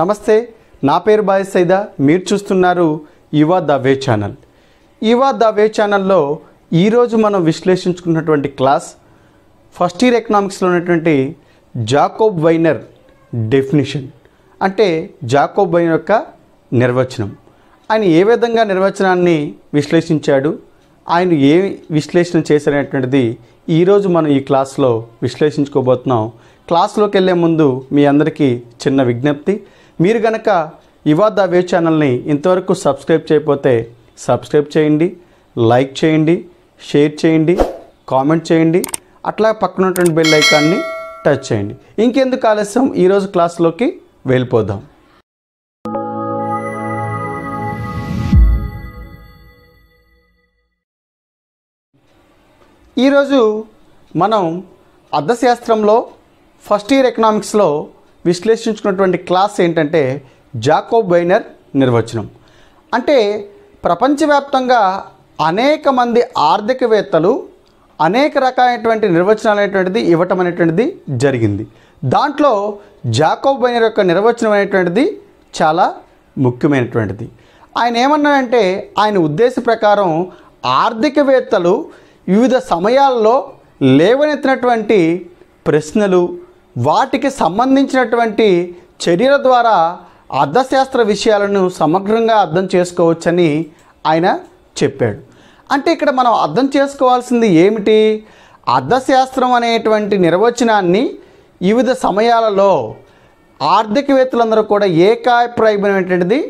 నమస్తే నా పేరు బాయ్ సైదా మీరు చూస్తున్నారు Yuva the way channel Yuva the way ఛానల్లో ఈరోజు మనం విశ్లేషించుకున్నటువంటి క్లాస్ ఫస్ట్ ఇయర్ ఎకనామిక్స్లో ఉన్నటువంటి జాకోబ్ వైనర్ డెఫినిషన్ అంటే జాకోబైన్ యొక్క నిర్వచనం ఆయన ఏ విధంగా నిర్వచనాన్ని విశ్లేషించాడు ఆయన ఏ విశ్లేషణ చేశారనేటువంటిది ఈరోజు మనం ఈ క్లాస్లో విశ్లేషించుకోబోతున్నాం క్లాస్లోకి వెళ్ళే ముందు మీ అందరికీ చిన్న విజ్ఞప్తి మీరు గనక ఇవాద వే ఛానల్ని ఇంతవరకు సబ్స్క్రైబ్ చేయకపోతే సబ్స్క్రైబ్ చేయండి లైక్ చేయండి షేర్ చేయండి కామెంట్ చేయండి అట్లా పక్కన ఉన్నటువంటి బెల్ ఐకాన్ని టచ్ చేయండి ఇంకెందుకు ఆలస్యం ఈరోజు క్లాస్లోకి వెళ్ళిపోదాం ఈరోజు మనం అర్థశాస్త్రంలో ఫస్ట్ ఇయర్ ఎకనామిక్స్లో విశ్లేషించుకున్నటువంటి క్లాస్ ఏంటంటే జాకోబ్ బైనర్ నిర్వచనం అంటే ప్రపంచవ్యాప్తంగా అనేక మంది ఆర్థికవేత్తలు అనేక రకాలైనటువంటి నిర్వచనాలు అనేటువంటిది ఇవ్వటం అనేటువంటిది జరిగింది దాంట్లో జాకోబైనర్ యొక్క నిర్వచనం అనేటువంటిది చాలా ముఖ్యమైనటువంటిది ఆయన ఏమన్నాడంటే ఆయన ఉద్దేశ ప్రకారం ఆర్థికవేత్తలు వివిధ సమయాల్లో లేవనెత్తినటువంటి ప్రశ్నలు వాటికి సంబంధించినటువంటి చర్యల ద్వారా అర్థశాస్త్ర విషయాలను సమగ్రంగా అర్థం చేసుకోవచ్చని ఆయన చెప్పాడు అంటే ఇక్కడ మనం అర్థం చేసుకోవాల్సింది ఏమిటి అర్థశాస్త్రం అనేటువంటి నిర్వచనాన్ని వివిధ సమయాలలో ఆర్థికవేత్తలందరూ కూడా ఏకాభిప్రాయమైనటువంటిది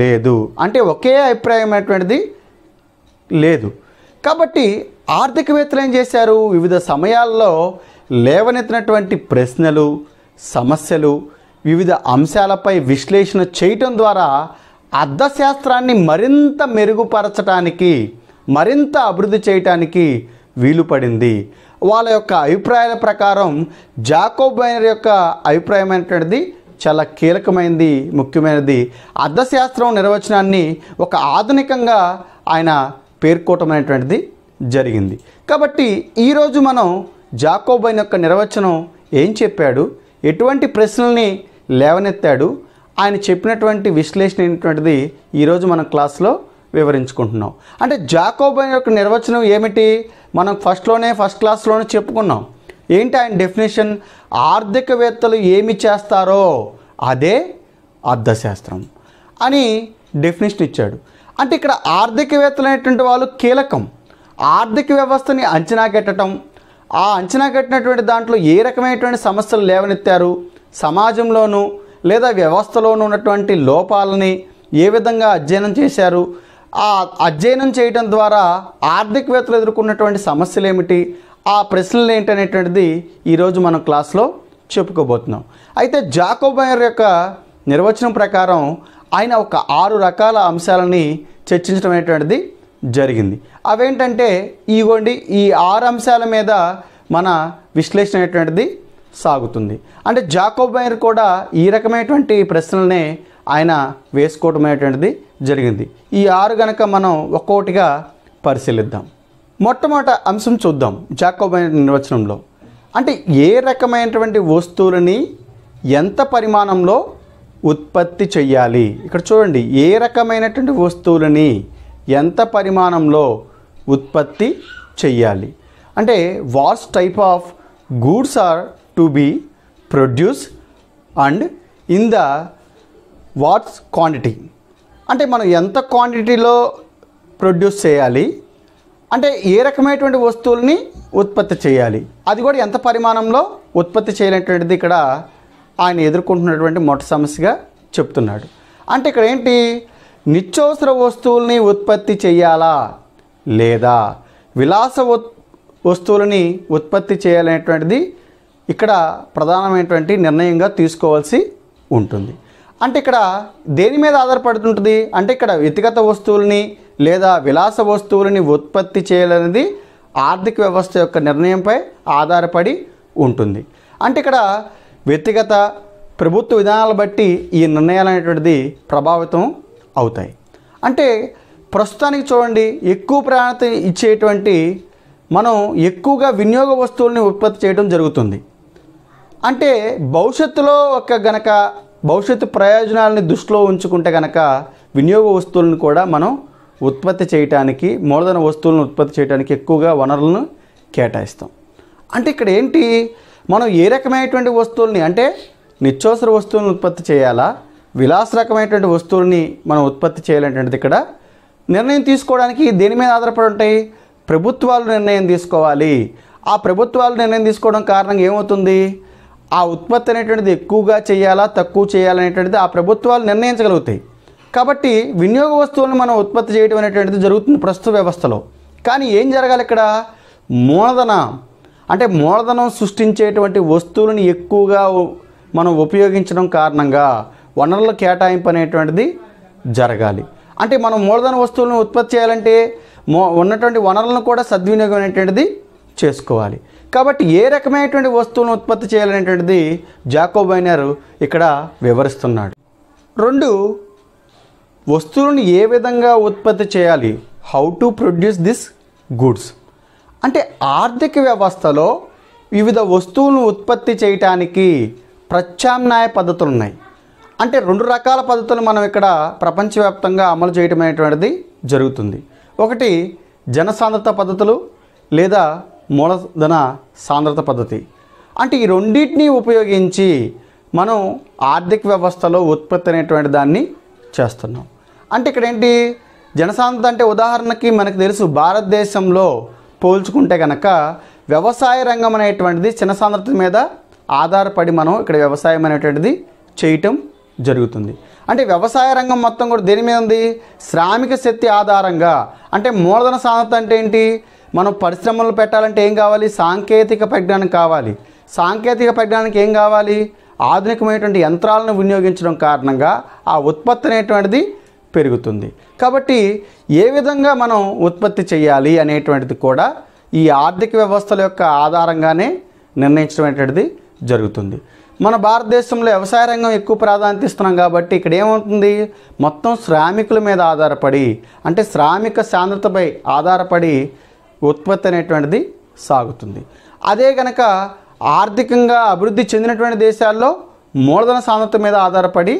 లేదు అంటే ఒకే అభిప్రాయమైనటువంటిది లేదు కాబట్టి ఆర్థికవేత్తలు ఏం చేశారు వివిధ సమయాల్లో లేవనెత్తినటువంటి ప్రశ్నలు సమస్యలు వివిధ అంశాలపై విశ్లేషణ చేయటం ద్వారా అర్థశాస్త్రాన్ని మరింత మెరుగుపరచడానికి మరింత అభివృద్ధి చేయటానికి వీలుపడింది వాళ్ళ యొక్క అభిప్రాయాల ప్రకారం బైనర్ యొక్క అభిప్రాయం అనేటువంటిది చాలా కీలకమైనది ముఖ్యమైనది అర్థశాస్త్రం నిర్వచనాన్ని ఒక ఆధునికంగా ఆయన పేర్కోవటం అనేటువంటిది జరిగింది కాబట్టి ఈరోజు మనం జాకోబైన్ యొక్క నిర్వచనం ఏం చెప్పాడు ఎటువంటి ప్రశ్నల్ని లేవనెత్తాడు ఆయన చెప్పినటువంటి విశ్లేషణ ఏంటంటిది ఈరోజు మన క్లాస్లో వివరించుకుంటున్నాం అంటే జాకోబైన్ యొక్క నిర్వచనం ఏమిటి మనం ఫస్ట్లోనే ఫస్ట్ క్లాస్లోనే చెప్పుకున్నాం ఏంటి ఆయన డెఫినేషన్ ఆర్థికవేత్తలు ఏమి చేస్తారో అదే అర్థశాస్త్రం అని డెఫినేషన్ ఇచ్చాడు అంటే ఇక్కడ ఆర్థికవేత్తలు అనేటువంటి వాళ్ళు కీలకం ఆర్థిక వ్యవస్థని అంచనా కట్టడం ఆ అంచనా కట్టినటువంటి దాంట్లో ఏ రకమైనటువంటి సమస్యలు లేవనెత్తారు సమాజంలోనూ లేదా వ్యవస్థలోనూ ఉన్నటువంటి లోపాలని ఏ విధంగా అధ్యయనం చేశారు ఆ అధ్యయనం చేయడం ద్వారా ఆర్థికవేత్తలు ఎదుర్కొన్నటువంటి సమస్యలు ఏమిటి ఆ ప్రశ్నలు ఏంటనేటువంటిది ఈరోజు మనం క్లాస్లో చెప్పుకోబోతున్నాం అయితే జాకోబయర్ యొక్క నిర్వచనం ప్రకారం ఆయన ఒక ఆరు రకాల అంశాలని చర్చించడం అనేటువంటిది జరిగింది అవేంటంటే ఇవ్వండి ఈ ఆరు అంశాల మీద మన విశ్లేషణ అనేటువంటిది సాగుతుంది అంటే జాకోబైర్ కూడా ఈ రకమైనటువంటి ప్రశ్నలనే ఆయన వేసుకోవటం అనేటువంటిది జరిగింది ఈ ఆరు గనక మనం ఒక్కొక్కటిగా పరిశీలిద్దాం మొట్టమొదటి అంశం చూద్దాం జాకోబైన నిర్వచనంలో అంటే ఏ రకమైనటువంటి వస్తువులని ఎంత పరిమాణంలో ఉత్పత్తి చేయాలి ఇక్కడ చూడండి ఏ రకమైనటువంటి వస్తువులని ఎంత పరిమాణంలో ఉత్పత్తి చెయ్యాలి అంటే what's type of goods are to be produce and in the what's quantity అంటే మనం ఎంత క్వాంటిటీలో ప్రొడ్యూస్ చేయాలి అంటే ఏ రకమైనటువంటి వస్తువుల్ని ఉత్పత్తి చేయాలి అది కూడా ఎంత పరిమాణంలో ఉత్పత్తి చేయాలనేటువంటిది ఇక్కడ ఆయన ఎదుర్కొంటున్నటువంటి మొట్ట సమస్యగా చెప్తున్నాడు అంటే ఇక్కడ ఏంటి నిత్యవసర వస్తువుల్ని ఉత్పత్తి చేయాలా లేదా విలాస వస్తువులని ఉత్పత్తి చేయాలనేటువంటిది ఇక్కడ ప్రధానమైనటువంటి నిర్ణయంగా తీసుకోవాల్సి ఉంటుంది అంటే ఇక్కడ దేని మీద ఆధారపడుతుంటుంది అంటే ఇక్కడ వ్యక్తిగత వస్తువులని లేదా విలాస వస్తువులని ఉత్పత్తి చేయాలనేది ఆర్థిక వ్యవస్థ యొక్క నిర్ణయంపై ఆధారపడి ఉంటుంది అంటే ఇక్కడ వ్యక్తిగత ప్రభుత్వ విధానాలు బట్టి ఈ నిర్ణయాలు అనేటువంటిది ప్రభావితం అవుతాయి అంటే ప్రస్తుతానికి చూడండి ఎక్కువ ప్రాణత ఇచ్చేటువంటి మనం ఎక్కువగా వినియోగ వస్తువుల్ని ఉత్పత్తి చేయడం జరుగుతుంది అంటే భవిష్యత్తులో ఒక గనక భవిష్యత్తు ప్రయోజనాలని దృష్టిలో ఉంచుకుంటే కనుక వినియోగ వస్తువులను కూడా మనం ఉత్పత్తి చేయటానికి మూలధన వస్తువులను ఉత్పత్తి చేయడానికి ఎక్కువగా వనరులను కేటాయిస్తాం అంటే ఇక్కడ ఏంటి మనం ఏ రకమైనటువంటి వస్తువుల్ని అంటే నిత్యవసర వస్తువులను ఉత్పత్తి చేయాలా విలాస రకమైనటువంటి వస్తువుల్ని మనం ఉత్పత్తి చేయాలంటే ఇక్కడ నిర్ణయం తీసుకోవడానికి దేని మీద ఆధారపడి ఉంటాయి ప్రభుత్వాలు నిర్ణయం తీసుకోవాలి ఆ ప్రభుత్వాలు నిర్ణయం తీసుకోవడం కారణం ఏమవుతుంది ఆ ఉత్పత్తి అనేటువంటిది ఎక్కువగా చేయాలా తక్కువ చేయాలనేటువంటిది ఆ ప్రభుత్వాలు నిర్ణయించగలుగుతాయి కాబట్టి వినియోగ వస్తువులను మనం ఉత్పత్తి చేయడం అనేటువంటిది జరుగుతుంది ప్రస్తుత వ్యవస్థలో కానీ ఏం జరగాలి ఇక్కడ మూలధన అంటే మూలధనం సృష్టించేటువంటి వస్తువులను ఎక్కువగా మనం ఉపయోగించడం కారణంగా వనరుల కేటాయింపు అనేటువంటిది జరగాలి అంటే మనం మూలధన వస్తువులను ఉత్పత్తి చేయాలంటే ఉన్నటువంటి వనరులను కూడా సద్వినియోగం అనేటువంటిది చేసుకోవాలి కాబట్టి ఏ రకమైనటువంటి వస్తువులను ఉత్పత్తి చేయాలనేటువంటిది జాకోబైనర్ ఇక్కడ వివరిస్తున్నాడు రెండు వస్తువులను ఏ విధంగా ఉత్పత్తి చేయాలి how to produce this goods అంటే ఆర్థిక వ్యవస్థలో వివిధ వస్తువులను ఉత్పత్తి చేయటానికి ప్రత్యామ్నాయ పద్ధతులు ఉన్నాయి అంటే రెండు రకాల పద్ధతులు మనం ఇక్కడ ప్రపంచవ్యాప్తంగా అమలు చేయటం అనేటువంటిది జరుగుతుంది ఒకటి జనసాంద్రత పద్ధతులు లేదా మూలధన సాంద్రత పద్ధతి అంటే ఈ రెండింటిని ఉపయోగించి మనం ఆర్థిక వ్యవస్థలో ఉత్పత్తి అనేటువంటి దాన్ని చేస్తున్నాం అంటే ఇక్కడ ఏంటి జనసాంద్రత అంటే ఉదాహరణకి మనకు తెలుసు భారతదేశంలో పోల్చుకుంటే కనుక వ్యవసాయ రంగం అనేటువంటిది చిన్న సాంద్రత మీద ఆధారపడి మనం ఇక్కడ వ్యవసాయం అనేటువంటిది చేయటం జరుగుతుంది అంటే వ్యవసాయ రంగం మొత్తం కూడా దేని మీద ఉంది శ్రామిక శక్తి ఆధారంగా అంటే మూలధన సాంద్రత అంటే ఏంటి మనం పరిశ్రమలు పెట్టాలంటే ఏం కావాలి సాంకేతిక పరిజ్ఞానం కావాలి సాంకేతిక పరిజ్ఞానానికి ఏం కావాలి ఆధునికమైనటువంటి యంత్రాలను వినియోగించడం కారణంగా ఆ ఉత్పత్తి అనేటువంటిది పెరుగుతుంది కాబట్టి ఏ విధంగా మనం ఉత్పత్తి చేయాలి అనేటువంటిది కూడా ఈ ఆర్థిక వ్యవస్థల యొక్క ఆధారంగానే నిర్ణయించడం జరుగుతుంది మన భారతదేశంలో వ్యవసాయ రంగం ఎక్కువ ప్రాధాన్యత ఇస్తున్నాం కాబట్టి ఇక్కడ ఏమవుతుంది మొత్తం శ్రామికుల మీద ఆధారపడి అంటే శ్రామిక సాంద్రతపై ఆధారపడి ఉత్పత్తి అనేటువంటిది సాగుతుంది అదే కనుక ఆర్థికంగా అభివృద్ధి చెందినటువంటి దేశాల్లో మూలధన సాంద్రత మీద ఆధారపడి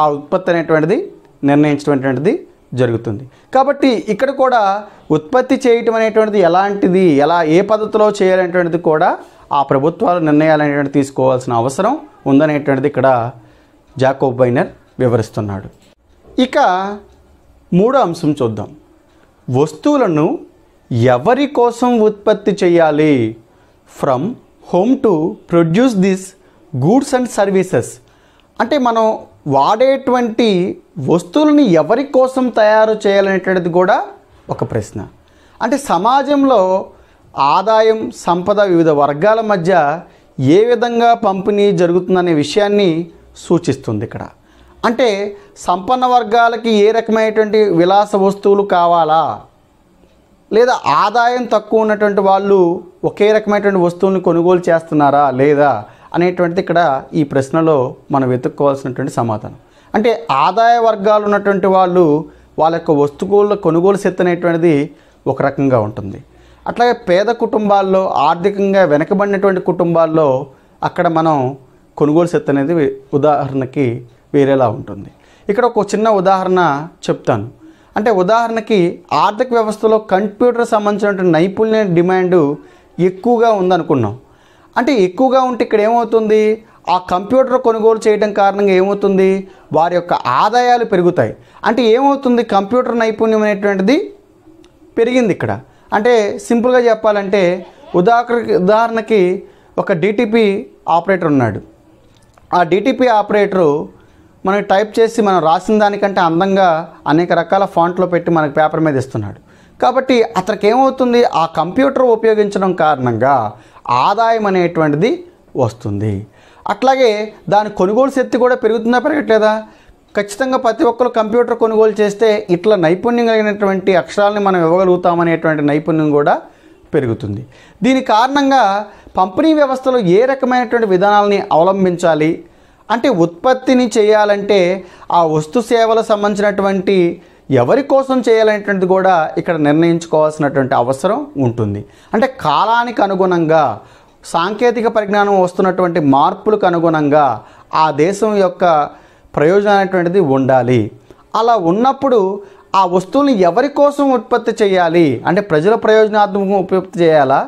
ఆ ఉత్పత్తి అనేటువంటిది నిర్ణయించడం జరుగుతుంది కాబట్టి ఇక్కడ కూడా ఉత్పత్తి చేయటం అనేటువంటిది ఎలాంటిది ఎలా ఏ పద్ధతిలో చేయాలనేటువంటిది కూడా ఆ ప్రభుత్వాలు నిర్ణయాలు తీసుకోవాల్సిన అవసరం ఉందనేటువంటిది ఇక్కడ జాకోబ్ బైనర్ వివరిస్తున్నాడు ఇక మూడో అంశం చూద్దాం వస్తువులను ఎవరి కోసం ఉత్పత్తి చేయాలి from home to produce this goods and services అంటే మనం వాడేటువంటి వస్తువులని ఎవరి కోసం తయారు చేయాలనేటువంటిది కూడా ఒక ప్రశ్న అంటే సమాజంలో ఆదాయం సంపద వివిధ వర్గాల మధ్య ఏ విధంగా పంపిణీ జరుగుతుందనే విషయాన్ని సూచిస్తుంది ఇక్కడ అంటే సంపన్న వర్గాలకి ఏ రకమైనటువంటి విలాస వస్తువులు కావాలా లేదా ఆదాయం తక్కువ ఉన్నటువంటి వాళ్ళు ఒకే రకమైనటువంటి వస్తువులను కొనుగోలు చేస్తున్నారా లేదా అనేటువంటిది ఇక్కడ ఈ ప్రశ్నలో మనం వెతుక్కోవాల్సినటువంటి సమాధానం అంటే ఆదాయ వర్గాలు ఉన్నటువంటి వాళ్ళు వాళ్ళ యొక్క వస్తువుల కొనుగోలు శక్తి అనేటువంటిది ఒక రకంగా ఉంటుంది అట్లాగే పేద కుటుంబాల్లో ఆర్థికంగా వెనకబడినటువంటి కుటుంబాల్లో అక్కడ మనం కొనుగోలు శక్తి అనేది ఉదాహరణకి వేరేలా ఉంటుంది ఇక్కడ ఒక చిన్న ఉదాహరణ చెప్తాను అంటే ఉదాహరణకి ఆర్థిక వ్యవస్థలో కంప్యూటర్ సంబంధించినటువంటి నైపుణ్య డిమాండ్ ఎక్కువగా ఉందనుకున్నాం అంటే ఎక్కువగా ఉంటే ఇక్కడ ఏమవుతుంది ఆ కంప్యూటర్ కొనుగోలు చేయడం కారణంగా ఏమవుతుంది వారి యొక్క ఆదాయాలు పెరుగుతాయి అంటే ఏమవుతుంది కంప్యూటర్ నైపుణ్యం అనేటువంటిది పెరిగింది ఇక్కడ అంటే సింపుల్గా చెప్పాలంటే ఉదాహరణ ఉదాహరణకి ఒక డిటిపి ఆపరేటర్ ఉన్నాడు ఆ డిటిపి ఆపరేటరు మనం టైప్ చేసి మనం రాసిన దానికంటే అందంగా అనేక రకాల ఫాంట్లో పెట్టి మనకు పేపర్ మీద ఇస్తున్నాడు కాబట్టి అతనికి ఏమవుతుంది ఆ కంప్యూటర్ ఉపయోగించడం కారణంగా ఆదాయం అనేటువంటిది వస్తుంది అట్లాగే దాని కొనుగోలు శక్తి కూడా పెరుగుతుందా పెరగట్లేదా ఖచ్చితంగా ప్రతి ఒక్కరు కంప్యూటర్ కొనుగోలు చేస్తే ఇట్లా నైపుణ్యం కలిగినటువంటి అక్షరాలని మనం ఇవ్వగలుగుతామనేటువంటి నైపుణ్యం కూడా పెరుగుతుంది దీని కారణంగా పంపిణీ వ్యవస్థలో ఏ రకమైనటువంటి విధానాలని అవలంబించాలి అంటే ఉత్పత్తిని చేయాలంటే ఆ వస్తు సేవలకు సంబంధించినటువంటి ఎవరి కోసం చేయాలనేటువంటిది కూడా ఇక్కడ నిర్ణయించుకోవాల్సినటువంటి అవసరం ఉంటుంది అంటే కాలానికి అనుగుణంగా సాంకేతిక పరిజ్ఞానం వస్తున్నటువంటి మార్పులకు అనుగుణంగా ఆ దేశం యొక్క ప్రయోజనం అనేటువంటిది ఉండాలి అలా ఉన్నప్పుడు ఆ వస్తువుని ఎవరి కోసం ఉత్పత్తి చేయాలి అంటే ప్రజల ప్రయోజనాత్మకంగా ఉత్పత్తి చేయాలా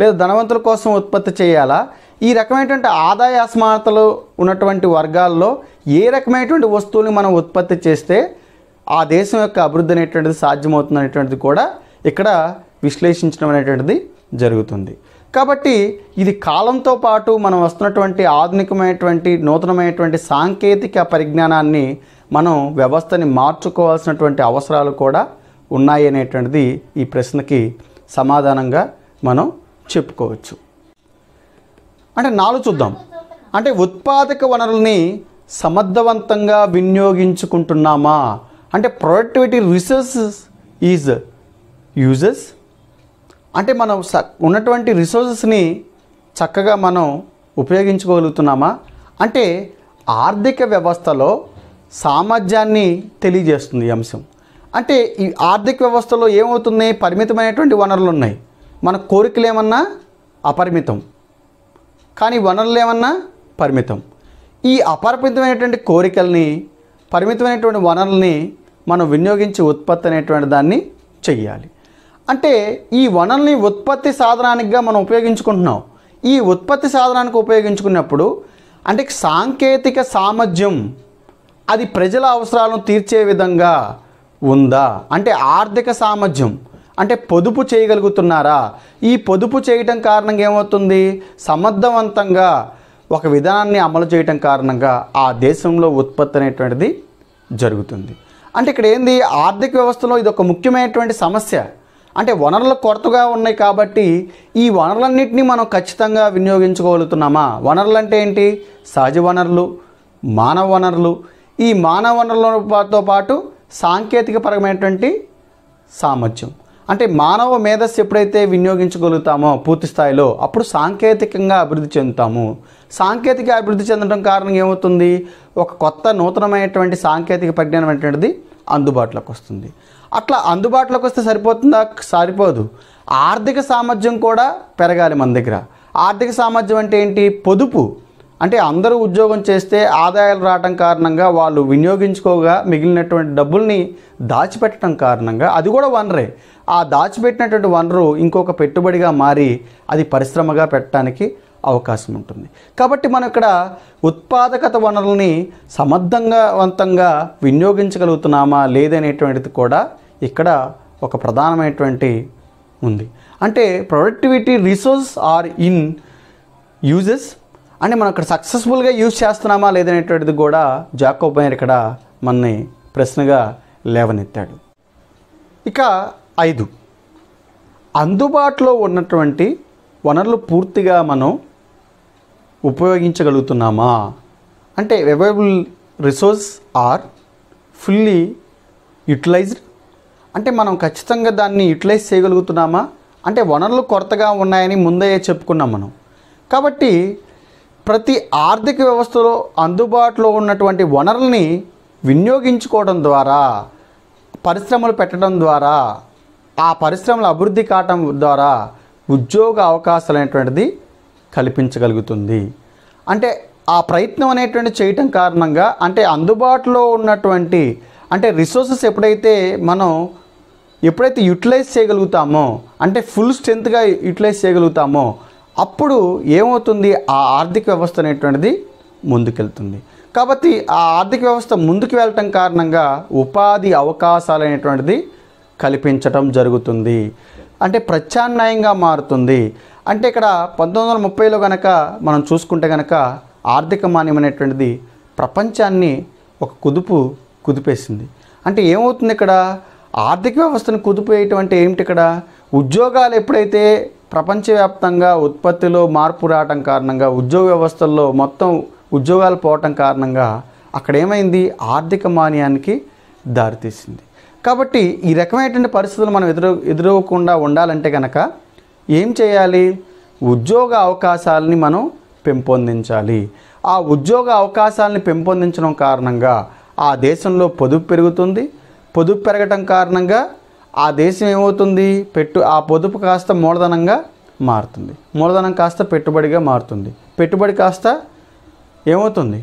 లేదా ధనవంతుల కోసం ఉత్పత్తి చేయాలా ఈ రకమైనటువంటి ఆదాయ అసమానతలు ఉన్నటువంటి వర్గాల్లో ఏ రకమైనటువంటి వస్తువుని మనం ఉత్పత్తి చేస్తే ఆ దేశం యొక్క అభివృద్ధి అనేటువంటిది సాధ్యమవుతుంది అనేటువంటిది కూడా ఇక్కడ విశ్లేషించడం అనేటువంటిది జరుగుతుంది కాబట్టి ఇది కాలంతో పాటు మనం వస్తున్నటువంటి ఆధునికమైనటువంటి నూతనమైనటువంటి సాంకేతిక పరిజ్ఞానాన్ని మనం వ్యవస్థని మార్చుకోవాల్సినటువంటి అవసరాలు కూడా ఉన్నాయి అనేటువంటిది ఈ ప్రశ్నకి సమాధానంగా మనం చెప్పుకోవచ్చు అంటే నాలుగు చూద్దాం అంటే ఉత్పాదక వనరుల్ని సమర్థవంతంగా వినియోగించుకుంటున్నామా అంటే ప్రొడక్టివిటీ రిసోర్సెస్ ఈజ్ యూజెస్ అంటే మనం స ఉన్నటువంటి రిసోర్సెస్ని చక్కగా మనం ఉపయోగించుకోగలుగుతున్నామా అంటే ఆర్థిక వ్యవస్థలో సామర్థ్యాన్ని తెలియజేస్తుంది ఈ అంశం అంటే ఈ ఆర్థిక వ్యవస్థలో ఏమవుతుంది పరిమితమైనటువంటి వనరులు ఉన్నాయి మన కోరికలు ఏమన్నా అపరిమితం కానీ వనరులు ఏమన్నా పరిమితం ఈ అపరిమితమైనటువంటి కోరికల్ని పరిమితమైనటువంటి వనరుల్ని మనం వినియోగించి ఉత్పత్తి అనేటువంటి దాన్ని చెయ్యాలి అంటే ఈ వనరుల్ని ఉత్పత్తి సాధనానికిగా మనం ఉపయోగించుకుంటున్నాం ఈ ఉత్పత్తి సాధనానికి ఉపయోగించుకున్నప్పుడు అంటే సాంకేతిక సామర్థ్యం అది ప్రజల అవసరాలను తీర్చే విధంగా ఉందా అంటే ఆర్థిక సామర్థ్యం అంటే పొదుపు చేయగలుగుతున్నారా ఈ పొదుపు చేయటం కారణంగా ఏమవుతుంది సమర్థవంతంగా ఒక విధానాన్ని అమలు చేయటం కారణంగా ఆ దేశంలో ఉత్పత్తి అనేటువంటిది జరుగుతుంది అంటే ఇక్కడ ఏంది ఆర్థిక వ్యవస్థలో ఇది ఒక ముఖ్యమైనటువంటి సమస్య అంటే వనరులు కొరతగా ఉన్నాయి కాబట్టి ఈ వనరులన్నింటినీ మనం ఖచ్చితంగా వినియోగించుకోగలుగుతున్నామా వనరులు అంటే ఏంటి సహజ వనరులు మానవ వనరులు ఈ మానవ వనరులతో పాటు సాంకేతికపరమైనటువంటి సామర్థ్యం అంటే మానవ మేధస్సు ఎప్పుడైతే వినియోగించగలుగుతామో పూర్తి స్థాయిలో అప్పుడు సాంకేతికంగా అభివృద్ధి చెందుతాము సాంకేతిక అభివృద్ధి చెందడం కారణం ఏమవుతుంది ఒక కొత్త నూతనమైనటువంటి సాంకేతిక పరిజ్ఞానం అనేది అందుబాటులోకి వస్తుంది అట్లా అందుబాటులోకి వస్తే సరిపోతుందా సరిపోదు ఆర్థిక సామర్థ్యం కూడా పెరగాలి మన దగ్గర ఆర్థిక సామర్థ్యం అంటే ఏంటి పొదుపు అంటే అందరూ ఉద్యోగం చేస్తే ఆదాయాలు రావడం కారణంగా వాళ్ళు వినియోగించుకోగా మిగిలినటువంటి డబ్బుల్ని దాచిపెట్టడం కారణంగా అది కూడా వనరే ఆ దాచిపెట్టినటువంటి వనరు ఇంకొక పెట్టుబడిగా మారి అది పరిశ్రమగా పెట్టడానికి అవకాశం ఉంటుంది కాబట్టి మనం ఇక్కడ ఉత్పాదకత వనరుల్ని సమర్థంగా వినియోగించగలుగుతున్నామా లేదనేటువంటిది కూడా ఇక్కడ ఒక ప్రధానమైనటువంటి ఉంది అంటే productivity resource are in uses అంటే మనం అక్కడ సక్సెస్ఫుల్గా యూజ్ చేస్తున్నామా లేదనేటువంటిది కూడా జాకోబ్ అయ్యారు ఇక్కడ మనని ప్రశ్నగా లేవనెత్తాడు ఇక ఐదు అందుబాటులో ఉన్నటువంటి వనరులు పూర్తిగా మనం ఉపయోగించగలుగుతున్నామా అంటే available resource are fully utilised అంటే మనం ఖచ్చితంగా దాన్ని యూటిలైజ్ చేయగలుగుతున్నామా అంటే వనరులు కొరతగా ఉన్నాయని ముందే చెప్పుకున్నాం మనం కాబట్టి ప్రతి ఆర్థిక వ్యవస్థలో అందుబాటులో ఉన్నటువంటి వనరుల్ని వినియోగించుకోవడం ద్వారా పరిశ్రమలు పెట్టడం ద్వారా ఆ పరిశ్రమల అభివృద్ధి కావటం ద్వారా ఉద్యోగ అవకాశాలు అనేటువంటిది కల్పించగలుగుతుంది అంటే ఆ ప్రయత్నం అనేటువంటి చేయటం కారణంగా అంటే అందుబాటులో ఉన్నటువంటి అంటే రిసోర్సెస్ ఎప్పుడైతే మనం ఎప్పుడైతే యూటిలైజ్ చేయగలుగుతామో అంటే ఫుల్ స్ట్రెంత్గా యూటిలైజ్ చేయగలుగుతామో అప్పుడు ఏమవుతుంది ఆ ఆర్థిక వ్యవస్థ అనేటువంటిది ముందుకెళ్తుంది కాబట్టి ఆ ఆర్థిక వ్యవస్థ ముందుకు వెళ్ళటం కారణంగా ఉపాధి అవకాశాలు అనేటువంటిది కల్పించటం జరుగుతుంది అంటే ప్రత్యామ్నాయంగా మారుతుంది అంటే ఇక్కడ పంతొమ్మిది వందల ముప్పైలో కనుక మనం చూసుకుంటే కనుక ఆర్థిక మాన్యం అనేటువంటిది ప్రపంచాన్ని ఒక కుదుపు కుదిపేసింది అంటే ఏమవుతుంది ఇక్కడ ఆర్థిక వ్యవస్థను కుదిపేయటం అంటే ఏమిటి ఇక్కడ ఉద్యోగాలు ఎప్పుడైతే ప్రపంచవ్యాప్తంగా ఉత్పత్తిలో మార్పు రావటం కారణంగా ఉద్యోగ వ్యవస్థల్లో మొత్తం ఉద్యోగాలు పోవటం కారణంగా అక్కడ ఏమైంది ఆర్థిక మాన్యానికి దారితీసింది కాబట్టి ఈ రకమైనటువంటి పరిస్థితులు మనం ఎదురు ఎదురవకుండా ఉండాలంటే కనుక ఏం చేయాలి ఉద్యోగ అవకాశాలని మనం పెంపొందించాలి ఆ ఉద్యోగ అవకాశాలని పెంపొందించడం కారణంగా ఆ దేశంలో పొదుపు పెరుగుతుంది పొదుపు పెరగటం కారణంగా ఆ దేశం ఏమవుతుంది పెట్టు ఆ పొదుపు కాస్త మూలధనంగా మారుతుంది మూలధనం కాస్త పెట్టుబడిగా మారుతుంది పెట్టుబడి కాస్త ఏమవుతుంది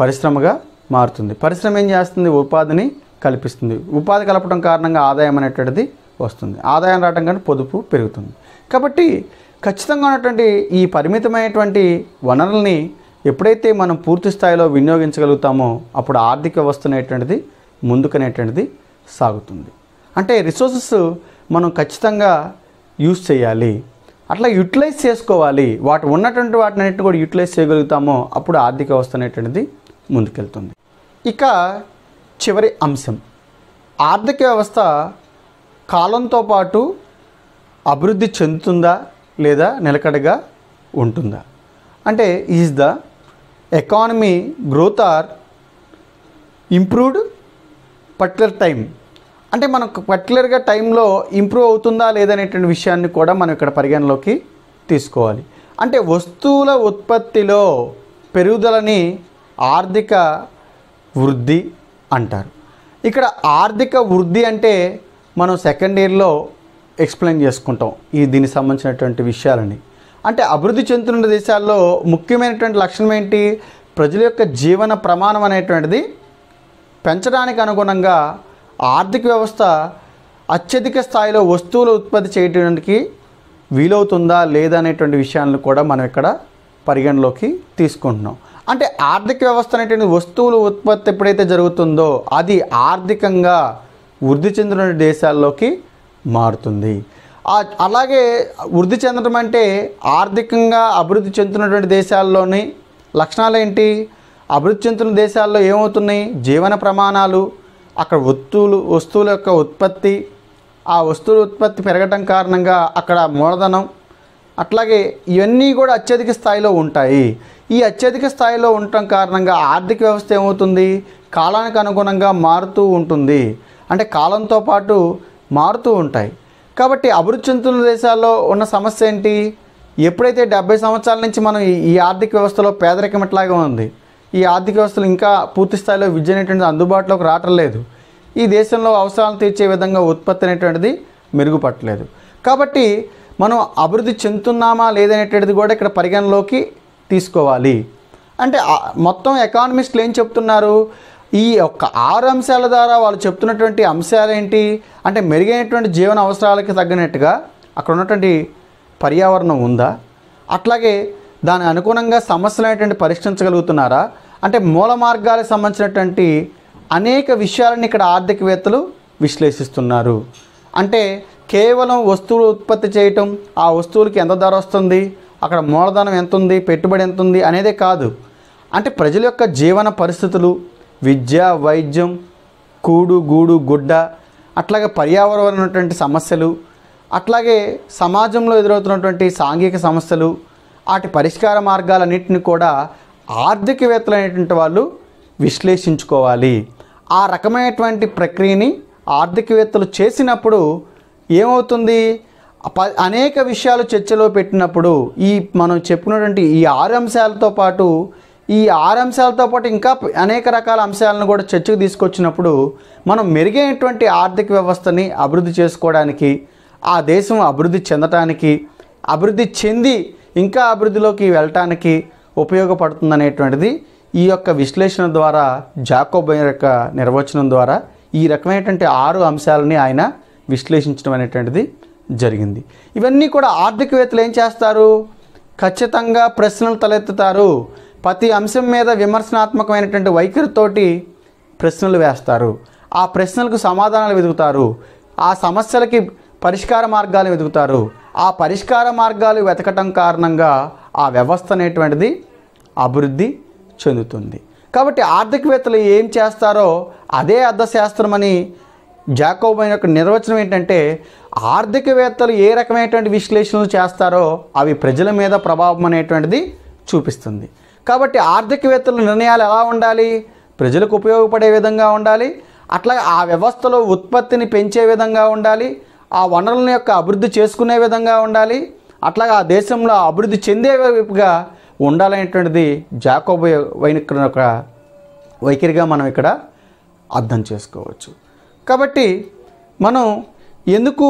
పరిశ్రమగా మారుతుంది పరిశ్రమ ఏం చేస్తుంది ఉపాధిని కల్పిస్తుంది ఉపాధి కలపడం కారణంగా ఆదాయం అనేటువంటిది వస్తుంది ఆదాయం రావడం కంటే పొదుపు పెరుగుతుంది కాబట్టి ఖచ్చితంగా ఉన్నటువంటి ఈ పరిమితమైనటువంటి వనరుల్ని ఎప్పుడైతే మనం పూర్తి స్థాయిలో వినియోగించగలుగుతామో అప్పుడు ఆర్థిక వ్యవస్థ అనేటువంటిది ముందుకనేటువంటిది సాగుతుంది అంటే రిసోర్సెస్ మనం ఖచ్చితంగా యూజ్ చేయాలి అట్లా యూటిలైజ్ చేసుకోవాలి వాటి ఉన్నటువంటి వాటిని అన్నిటి కూడా యూటిలైజ్ చేయగలుగుతామో అప్పుడు ఆర్థిక వ్యవస్థ అనేటువంటిది ముందుకెళ్తుంది ఇక చివరి అంశం ఆర్థిక వ్యవస్థ కాలంతో పాటు అభివృద్ధి చెందుతుందా లేదా నిలకడగా ఉంటుందా అంటే is the economy growth are improved particular time అంటే మనకు పర్టికులర్గా టైంలో ఇంప్రూవ్ అవుతుందా లేదనేటువంటి విషయాన్ని కూడా మనం ఇక్కడ పరిగణలోకి తీసుకోవాలి అంటే వస్తువుల ఉత్పత్తిలో పెరుగుదలని ఆర్థిక వృద్ధి అంటారు ఇక్కడ ఆర్థిక వృద్ధి అంటే మనం సెకండ్ ఇయర్లో ఎక్స్ప్లెయిన్ చేసుకుంటాం ఈ దీనికి సంబంధించినటువంటి విషయాలని అంటే అభివృద్ధి చెందుతున్న దేశాల్లో ముఖ్యమైనటువంటి లక్షణం ఏంటి ప్రజల యొక్క జీవన ప్రమాణం అనేటువంటిది పెంచడానికి అనుగుణంగా ఆర్థిక వ్యవస్థ అత్యధిక స్థాయిలో వస్తువులు ఉత్పత్తి చేయడానికి వీలవుతుందా లేదా అనేటువంటి విషయాలను కూడా మనం ఇక్కడ పరిగణలోకి తీసుకుంటున్నాం అంటే ఆర్థిక వ్యవస్థ అనేటువంటి వస్తువులు ఉత్పత్తి ఎప్పుడైతే జరుగుతుందో అది ఆర్థికంగా వృద్ధి చెందిన దేశాల్లోకి మారుతుంది అలాగే వృద్ధి చెందడం అంటే ఆర్థికంగా అభివృద్ధి చెందుతున్నటువంటి దేశాల్లోని లక్షణాలు ఏంటి అభివృద్ధి చెందుతున్న దేశాల్లో ఏమవుతున్నాయి జీవన ప్రమాణాలు అక్కడ వస్తువులు వస్తువుల యొక్క ఉత్పత్తి ఆ వస్తువుల ఉత్పత్తి పెరగటం కారణంగా అక్కడ మూలధనం అట్లాగే ఇవన్నీ కూడా అత్యధిక స్థాయిలో ఉంటాయి ఈ అత్యధిక స్థాయిలో ఉండటం కారణంగా ఆర్థిక వ్యవస్థ ఏమవుతుంది కాలానికి అనుగుణంగా మారుతూ ఉంటుంది అంటే కాలంతో పాటు మారుతూ ఉంటాయి కాబట్టి అభివృద్ధి చెందుతున్న దేశాల్లో ఉన్న సమస్య ఏంటి ఎప్పుడైతే డెబ్బై సంవత్సరాల నుంచి మనం ఈ ఆర్థిక వ్యవస్థలో పేదరికం ఎట్లాగే ఉంది ఈ ఆర్థిక వ్యవస్థలు ఇంకా పూర్తి స్థాయిలో విద్య అనేటువంటిది అందుబాటులోకి రావటం లేదు ఈ దేశంలో అవసరాలు తీర్చే విధంగా ఉత్పత్తి అనేటువంటిది మెరుగుపట్టలేదు కాబట్టి మనం అభివృద్ధి చెందుతున్నామా లేదనేటువంటిది కూడా ఇక్కడ పరిగణలోకి తీసుకోవాలి అంటే మొత్తం ఎకానమిస్టులు ఏం చెప్తున్నారు ఈ యొక్క ఆరు అంశాల ద్వారా వాళ్ళు చెప్తున్నటువంటి అంశాలు ఏంటి అంటే మెరుగైనటువంటి జీవన అవసరాలకి తగ్గినట్టుగా అక్కడ ఉన్నటువంటి పర్యావరణం ఉందా అట్లాగే దాని అనుగుణంగా సమస్యలు అనేటువంటి పరిష్కరించగలుగుతున్నారా అంటే మూల మార్గాలకు సంబంధించినటువంటి అనేక విషయాలను ఇక్కడ ఆర్థికవేత్తలు విశ్లేషిస్తున్నారు అంటే కేవలం వస్తువులు ఉత్పత్తి చేయటం ఆ వస్తువులకి ఎంత ధర వస్తుంది అక్కడ మూలధనం ఎంత ఉంది పెట్టుబడి ఎంత ఉంది అనేదే కాదు అంటే ప్రజల యొక్క జీవన పరిస్థితులు విద్య వైద్యం కూడు గూడు గుడ్డ అట్లాగే పర్యావరణ సమస్యలు అట్లాగే సమాజంలో ఎదురవుతున్నటువంటి సాంఘిక సమస్యలు వాటి పరిష్కార మార్గాలన్నింటిని కూడా అనేటువంటి వాళ్ళు విశ్లేషించుకోవాలి ఆ రకమైనటువంటి ప్రక్రియని ఆర్థికవేత్తలు చేసినప్పుడు ఏమవుతుంది అనేక విషయాలు చర్చలో పెట్టినప్పుడు ఈ మనం చెప్పుకున్నటువంటి ఈ ఆరు అంశాలతో పాటు ఈ ఆరు అంశాలతో పాటు ఇంకా అనేక రకాల అంశాలను కూడా చర్చకు తీసుకొచ్చినప్పుడు మనం మెరుగైనటువంటి ఆర్థిక వ్యవస్థని అభివృద్ధి చేసుకోవడానికి ఆ దేశం అభివృద్ధి చెందటానికి అభివృద్ధి చెంది ఇంకా అభివృద్ధిలోకి వెళ్ళటానికి ఉపయోగపడుతుందనేటువంటిది ఈ యొక్క విశ్లేషణ ద్వారా జాకోబ్ యొక్క నిర్వచనం ద్వారా ఈ రకమైనటువంటి ఆరు అంశాలని ఆయన విశ్లేషించడం అనేటువంటిది జరిగింది ఇవన్నీ కూడా ఆర్థికవేత్తలు ఏం చేస్తారు ఖచ్చితంగా ప్రశ్నలు తలెత్తుతారు ప్రతి అంశం మీద విమర్శనాత్మకమైనటువంటి వైఖరితోటి ప్రశ్నలు వేస్తారు ఆ ప్రశ్నలకు సమాధానాలు వెతుకుతారు ఆ సమస్యలకి పరిష్కార మార్గాలు వెతుకుతారు ఆ పరిష్కార మార్గాలు వెతకటం కారణంగా ఆ వ్యవస్థ అనేటువంటిది అభివృద్ధి చెందుతుంది కాబట్టి ఆర్థికవేత్తలు ఏం చేస్తారో అదే అర్థశాస్త్రం అని జాకోబైన్ యొక్క నిర్వచనం ఏంటంటే ఆర్థికవేత్తలు ఏ రకమైనటువంటి విశ్లేషణలు చేస్తారో అవి ప్రజల మీద ప్రభావం అనేటువంటిది చూపిస్తుంది కాబట్టి ఆర్థికవేత్తల నిర్ణయాలు ఎలా ఉండాలి ప్రజలకు ఉపయోగపడే విధంగా ఉండాలి అట్లా ఆ వ్యవస్థలో ఉత్పత్తిని పెంచే విధంగా ఉండాలి ఆ వనరులను యొక్క అభివృద్ధి చేసుకునే విధంగా ఉండాలి అట్లాగా ఆ దేశంలో అభివృద్ధి చెందే వైపుగా ఉండాలనేటువంటిది జాకోబ వైనికుల యొక్క వైఖరిగా మనం ఇక్కడ అర్థం చేసుకోవచ్చు కాబట్టి మనం ఎందుకు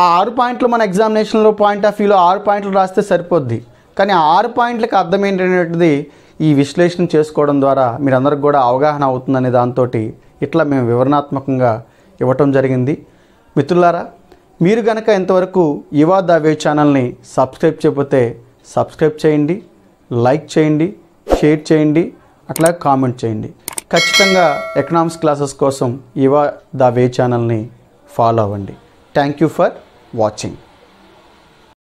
ఆ ఆరు పాయింట్లు మన ఎగ్జామినేషన్లో పాయింట్ ఆఫ్ వ్యూలో ఆరు పాయింట్లు రాస్తే సరిపోద్ది కానీ ఆ ఆరు పాయింట్లకు అర్థం ఏంటనేటిది ఈ విశ్లేషణ చేసుకోవడం ద్వారా మీరందరికి కూడా అవగాహన అవుతుందనే దాంతో ఇట్లా మేము వివరణాత్మకంగా ఇవ్వటం జరిగింది మిత్రులారా మీరు కనుక ఇంతవరకు యువా దావే ఛానల్ని సబ్స్క్రైబ్ చేయకపోతే సబ్స్క్రైబ్ చేయండి లైక్ చేయండి షేర్ చేయండి అట్లా కామెంట్ చేయండి ఖచ్చితంగా ఎకనామిక్స్ క్లాసెస్ కోసం యువా దావే ఛానల్ని ఫాలో అవ్వండి థ్యాంక్ యూ ఫర్ వాచింగ్